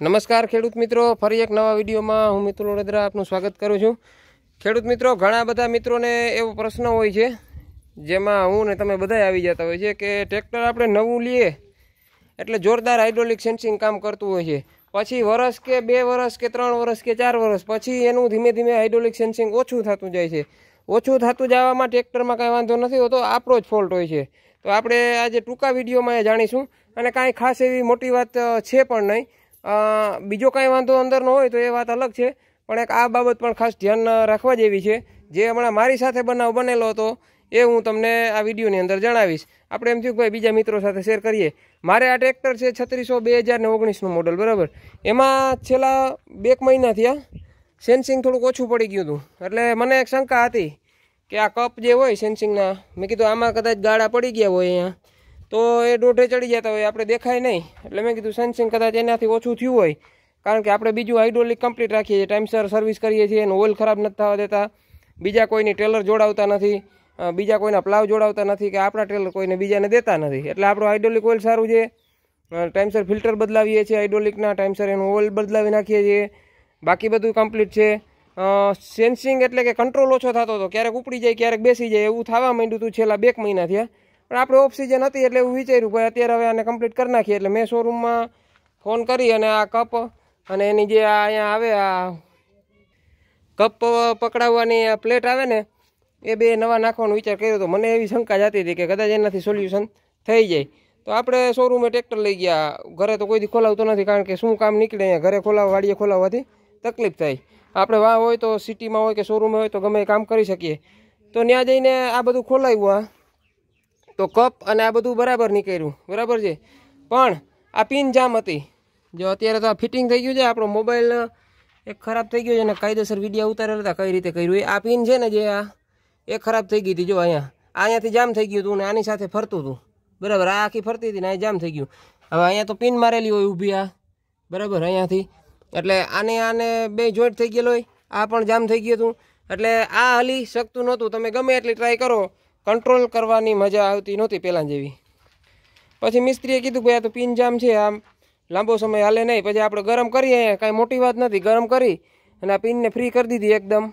નમસ્કાર ખેડૂત મિત્રો ફરી એક નવા વિડીયોમાં હું મિત્રો રદ્રા આપનું સ્વાગત કરું છું ખેડૂત મિત્રો ઘણા બધા મિત્રોને એવો પ્રશ્ન હોય છે જેમાં હું ને તમે બધા આવી જતા હોય છે કે ટ્રેક્ટર આપણે નવું લઈએ એટલે જોરદાર હાઇડ્રોલિક સેન્સિંગ કામ કરતું હોય છે પછી વરસ કે બે વરસ કે ત્રણ વરસ કે ચાર વરસ પછી એનું ધીમે ધીમે હાઇડ્રોલિક સેન્સિંગ ઓછું થતું જાય છે ઓછું થતું જવામાં ટ્રેક્ટરમાં કાંઈ વાંધો નથી હોતો આપણો જ ફોલ્ટ હોય છે તો આપણે આજે ટૂંકા વિડીયોમાં એ જાણીશું અને કાંઈ ખાસ એવી મોટી વાત છે પણ નહીં બીજો કાંઈ વાંધો અંદર ન હોય તો એ વાત અલગ છે પણ એક આ બાબત પણ ખાસ ધ્યાન રાખવા જેવી છે જે હમણાં મારી સાથે બનાવ બનેલો હતો એ હું તમને આ વિડીયોની અંદર જણાવીશ આપણે એમ થયું કે ભાઈ બીજા મિત્રો સાથે શેર કરીએ મારે આ ટ્રેક્ટર છે છત્રીસો બે હજાર ને ઓગણીસનું મોડલ બરાબર એમાં છેલ્લા બે મહિના થયા સેન્સિંગ થોડુંક ઓછું પડી ગયું હતું એટલે મને એક શંકા હતી કે આ કપ જે હોય સેન્સિંગના મેં કીધું આમાં કદાચ ગાળા પડી ગયા હોય અહીંયા તો એ દોઢે ચડી જતા હોય આપણે દેખાય નહીં એટલે મેં કીધું સેન્સિંગ કદાચ એનાથી ઓછું થયું હોય કારણ કે આપણે બીજું હાઇડ્રોલિક કમ્પ્લીટ રાખીએ છીએ ટાઈમસર સર્વિસ કરીએ છીએ એનું ઓઇલ ખરાબ નથી થવા દેતા બીજા કોઈની ટ્રેલર જોડાવતા નથી બીજા કોઈના પ્લાવ જોડાવતા નથી કે આપણા ટ્રેલર કોઈને બીજાને દેતા નથી એટલે આપણું હાઇડ્રોલિક ઓઇલ સારું છે ટાઈમસર ફિલ્ટર બદલાવીએ છીએ હાઇડ્રોલિકના ટાઈમસર એનું ઓઇલ બદલાવી નાખીએ છીએ બાકી બધું કમ્પ્લીટ છે સેન્સિંગ એટલે કે કંટ્રોલ ઓછો થતો હતો ક્યારેક ઉપડી જાય ક્યારેક બેસી જાય એવું થવા માંડ્યું હતું છેલ્લા બે મહિના થયા પણ આપણે ઓફ સિઝન હતી એટલે એવું વિચાર્યું ભાઈ અત્યારે હવે આને કમ્પ્લીટ કરી નાખીએ એટલે મેં શોરૂમમાં ફોન કરી અને આ કપ અને એની જે આ અહીંયા આવે આ કપ પકડાવવાની આ પ્લેટ આવે ને એ બે નવા નાખવાનો વિચાર કર્યો હતો મને એવી શંકા જતી હતી કે કદાચ એનાથી સોલ્યુશન થઈ જાય તો આપણે શોરૂમે ટ્રેક્ટર લઈ ગયા ઘરે તો કોઈથી ખોલાવતો નથી કારણ કે શું કામ નીકળે અહીંયા ઘરે ખોલાવવા વાડીએ ખોલાવવાથી તકલીફ થાય આપણે વાહ હોય તો સિટીમાં હોય કે શોરૂમે હોય તો ગમે કામ કરી શકીએ તો ત્યાં જઈને આ બધું ખોલાવ્યું આ તો કપ અને આ બધું બરાબર નીકળ્યું બરાબર છે પણ આ પિન જામ હતી જો અત્યારે તો આ ફિટિંગ થઈ ગયું છે આપણો મોબાઈલ એક ખરાબ થઈ ગયો છે અને કાયદેસર વિડીયો ઉતારેલા હતા કઈ રીતે કર્યું એ આ પિન છે ને જે આ એ ખરાબ થઈ ગઈ હતી જો અહીંયા અહીંયાથી જામ થઈ ગયું હતું ને આની સાથે ફરતું હતું બરાબર આ આખી ફરતી હતી ને અહીં જામ થઈ ગયું હવે અહીંયા તો પિન મારેલી હોય ઊભી આ બરાબર અહીંયાથી એટલે આને આને બે જોઈન્ટ થઈ ગયેલો હોય આ પણ જામ થઈ ગયું હતું એટલે આ હલી શકતું નહોતું તમે ગમે એટલી ટ્રાય કરો કંટ્રોલ કરવાની મજા આવતી નહોતી પહેલાં જેવી પછી મિસ્ત્રીએ કીધું ભાઈ આ તો પિન પિંજામ છે આમ લાંબો સમય હાલે નહીં પછી આપણે ગરમ કરીએ કાંઈ મોટી વાત નથી ગરમ કરી અને આ પિનને ફ્રી કરી દીધી એકદમ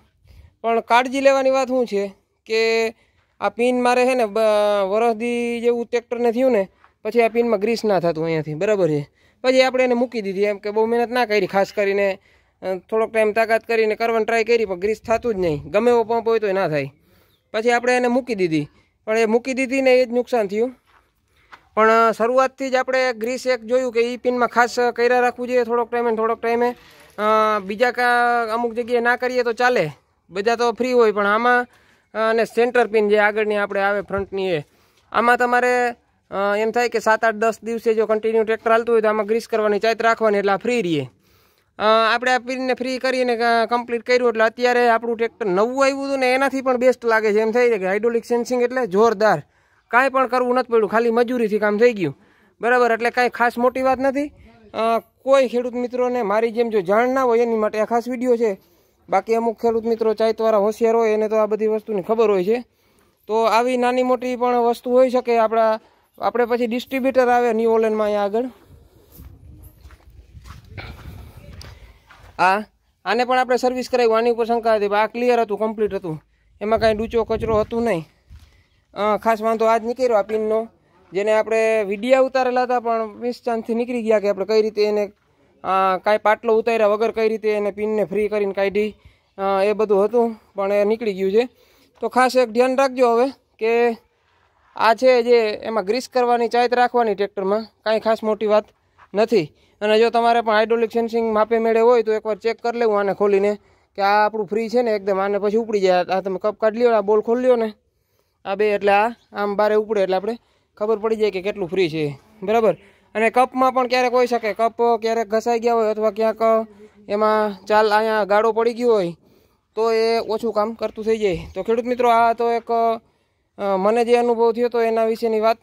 પણ કાળજી લેવાની વાત શું છે કે આ પિન મારે છે ને વરસદી જેવું ટ્રેક્ટરને થયું ને પછી આ પિનમાં ગ્રીસ ના થતું અહીંયાથી બરાબર છે પછી આપણે એને મૂકી દીધી એમ કે બહુ મહેનત ના કરી ખાસ કરીને થોડોક ટાઈમ તાકાત કરીને કરવાની ટ્રાય કરી પણ ગ્રીસ થતું જ નહીં ગમે એવો પંપ હોય તો ના થાય પછી આપણે એને મૂકી દીધી પણ એ મૂકી દીધી ને એ જ નુકસાન થયું પણ શરૂઆત થી જ આપણે ગ્રીસ એક જોયું કે ઈ પિન માં ખાસ કરી રાખવું જોઈએ થોડોક ટાઈમે થોડોક ટાઈમે બીજા ક અમુક જગ્યાએ ના કરીએ તો ચાલે બજા તો ફ્રી હોય પણ આમાં ને સેન્ટર પિન જે આગળની આપણે આવે ફ્રન્ટ ની એ આમાં તમારે એમ થાય કે 7 8 10 દિવસ જે કન્ટિન્યુ ટ્રેક્ટર આલતું હોય તો આમાં ગ્રીસ કરવાની ચાઈટ રાખવાની એટલે ફ્રી રહીએ આપણે આ પીરને ફ્રી કરીને કમ્પ્લીટ કર્યું એટલે અત્યારે આપણું ટ્રેક્ટર નવું આવ્યું હતું ને એનાથી પણ બેસ્ટ લાગે છે એમ થઈ છે કે હાઇડ્રોલિક સેન્સિંગ એટલે જોરદાર કાંઈ પણ કરવું નથી પડ્યું ખાલી મજૂરીથી કામ થઈ ગયું બરાબર એટલે કાંઈ ખાસ મોટી વાત નથી કોઈ ખેડૂત મિત્રોને મારી જેમ જો જાણ ના હોય એની માટે આ ખાસ વિડીયો છે બાકી અમુક ખેડૂત મિત્રો ચાઇતવાળા હોશિયાર હોય એને તો આ બધી વસ્તુની ખબર હોય છે તો આવી નાની મોટી પણ વસ્તુ હોઈ શકે આપણા આપણે પછી ડિસ્ટ્રીબ્યુટર આવે ન્યૂ ઓલેન્ડમાં અહીંયા આગળ હા આને પણ આપણે સર્વિસ કરાવી આની ઉપર શંકા હતી આ ક્લિયર હતું કમ્પ્લીટ હતું એમાં કાંઈ ડૂચો કચરો હતું નહીં ખાસ વાંધો આ જ નીકળ્યો આ પિનનો જેને આપણે વિડીયા ઉતારેલા હતા પણ મિસ ચાંદથી નીકળી ગયા કે આપણે કઈ રીતે એને કાંઈ પાટલો ઉતાર્યા વગર કઈ રીતે એને પિનને ફ્રી કરીને કાઢી એ બધું હતું પણ એ નીકળી ગયું છે તો ખાસ એક ધ્યાન રાખજો હવે કે આ છે જે એમાં ગ્રીસ કરવાની ચાયત રાખવાની ટ્રેક્ટરમાં કાંઈ ખાસ મોટી વાત નથી અને જો તમારે પણ હાઇડ્રોલિક સેન્સિંગ માપે મેળે હોય તો એકવાર ચેક કરી લેવું આને ખોલીને કે આ આપણું ફ્રી છે ને એકદમ આને પછી ઉપડી જાય આ તમે કપ કાઢ લ્યો આ બોલ ખોલી લ્યો ને આ બે એટલે આ આમ બારે ઉપડે એટલે આપણે ખબર પડી જાય કે કેટલું ફ્રી છે બરાબર અને કપમાં પણ ક્યારેક હોઈ શકે કપ ક્યારેક ઘસાઈ ગયા હોય અથવા ક્યાંક એમાં ચાલ અહીંયા ગાળો પડી ગયો હોય તો એ ઓછું કામ કરતું થઈ જાય તો ખેડૂત મિત્રો આ તો એક મને જે અનુભવ થયો તો એના વિશેની વાત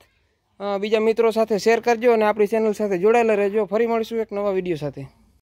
બીજા મિત્રો સાથે શેર કરજો અને આપણી ચેનલ સાથે જોડાયેલા રહેજો ફરી મળીશું એક નવા વિડીયો સાથે